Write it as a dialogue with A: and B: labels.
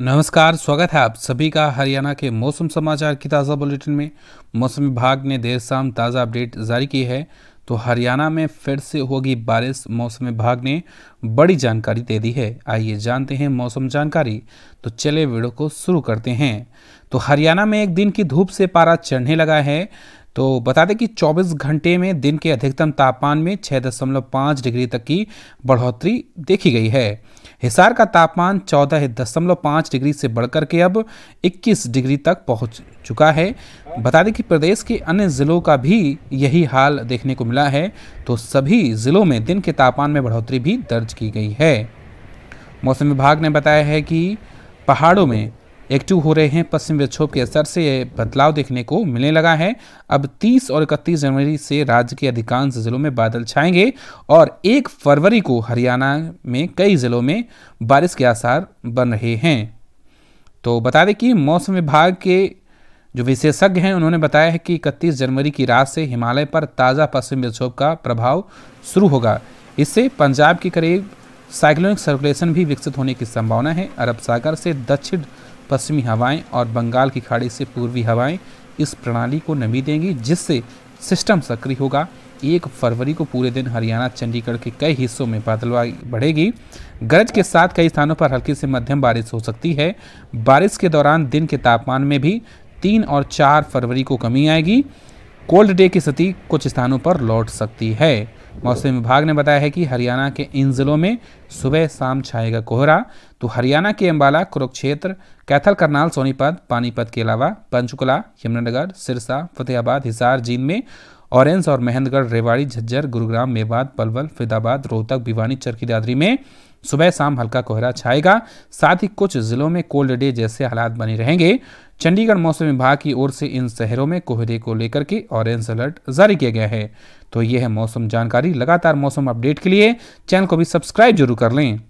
A: नमस्कार स्वागत है आप सभी का हरियाणा के मौसम समाचार की ताज़ा बुलेटिन में मौसम विभाग ने देर शाम ताज़ा अपडेट जारी की है तो हरियाणा में फिर से होगी बारिश मौसम विभाग ने बड़ी जानकारी दे दी है आइए जानते हैं मौसम जानकारी तो चले वीडियो को शुरू करते हैं तो हरियाणा में एक दिन की धूप से पारा चढ़ने लगा है तो बता दें कि 24 घंटे में दिन के अधिकतम तापमान में 6.5 डिग्री तक की बढ़ोतरी देखी गई है हिसार का तापमान चौदह दशमलव पाँच डिग्री से बढ़कर के अब इक्कीस डिग्री तक पहुंच चुका है बता दें कि प्रदेश के अन्य ज़िलों का भी यही हाल देखने को मिला है तो सभी ज़िलों में दिन के तापमान में बढ़ोतरी भी दर्ज की गई है मौसम विभाग ने बताया है कि पहाड़ों में एक्टिव हो रहे हैं पश्चिम विक्षोभ के असर से यह बदलाव देखने को मिलने लगा है अब 30 और 31 जनवरी से राज्य के अधिकांश जिलों में बादल छाएंगे और एक फरवरी को हरियाणा में कई जिलों में बारिश के आसार बन रहे हैं तो बता दें कि मौसम विभाग के जो विशेषज्ञ हैं उन्होंने बताया है कि इकतीस जनवरी की रात से हिमालय पर ताज़ा पश्चिम विक्षोभ का प्रभाव शुरू होगा इससे पंजाब के करीब साइक्लोनिक सर्कुलेशन भी विकसित होने की संभावना है अरब सागर से दक्षिण पश्चिमी हवाएं और बंगाल की खाड़ी से पूर्वी हवाएं इस प्रणाली को नमी देंगी जिससे सिस्टम सक्रिय होगा एक फरवरी को पूरे दिन हरियाणा चंडीगढ़ के कई हिस्सों में बादलवाई बढ़ेगी गरज के साथ कई स्थानों पर हल्की से मध्यम बारिश हो सकती है बारिश के दौरान दिन के तापमान में भी तीन और चार फरवरी को कमी आएगी कोल्ड डे की स्थिति कुछ स्थानों पर लौट सकती है मौसम विभाग ने बताया है कि हरियाणा के इन ज़िलों में सुबह शाम छाएगा कोहरा तो हरियाणा के अम्बाला कुरुक्षेत्र कैथल करनाल सोनीपत पानीपत के अलावा पंचकुला यमुनानगर सिरसा फतेहाबाद हिसार जींद में ऑरेंज और महेंद्रगढ़ रेवाड़ी झज्जर गुरुग्राम मेवात पलवल फरीदाबाद रोहतक भिवानी चरखी दादरी में सुबह शाम हल्का कोहरा छाएगा साथ ही कुछ जिलों में कोल्ड डे जैसे हालात बने रहेंगे चंडीगढ़ मौसम विभाग की ओर से इन शहरों में कोहरे को लेकर के ऑरेंज अलर्ट जारी किया गया है तो यह है मौसम जानकारी लगातार मौसम अपडेट के लिए चैनल को भी सब्सक्राइब जरूर कर लें